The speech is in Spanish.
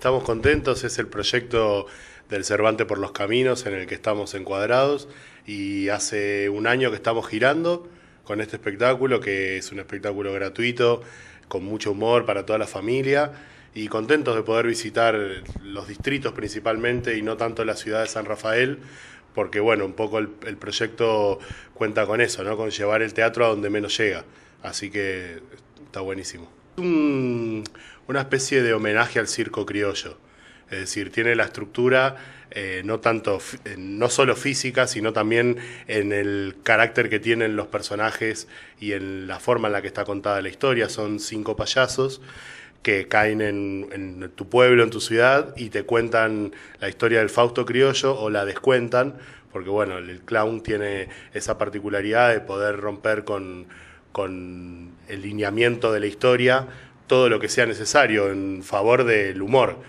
Estamos contentos, es el proyecto del Cervantes por los Caminos en el que estamos encuadrados y hace un año que estamos girando con este espectáculo, que es un espectáculo gratuito, con mucho humor para toda la familia y contentos de poder visitar los distritos principalmente y no tanto la ciudad de San Rafael, porque bueno, un poco el, el proyecto cuenta con eso, ¿no? con llevar el teatro a donde menos llega, así que está buenísimo una especie de homenaje al circo criollo. Es decir, tiene la estructura eh, no, tanto, eh, no solo física, sino también en el carácter que tienen los personajes y en la forma en la que está contada la historia. Son cinco payasos que caen en, tu pueblo, en tu ciudad, y te cuentan la historia del Fausto criollo o la descuentan, porque bueno, el clown tiene esa particularidad de poder romper con con el lineamiento de la historia todo lo que sea necesario en favor del humor.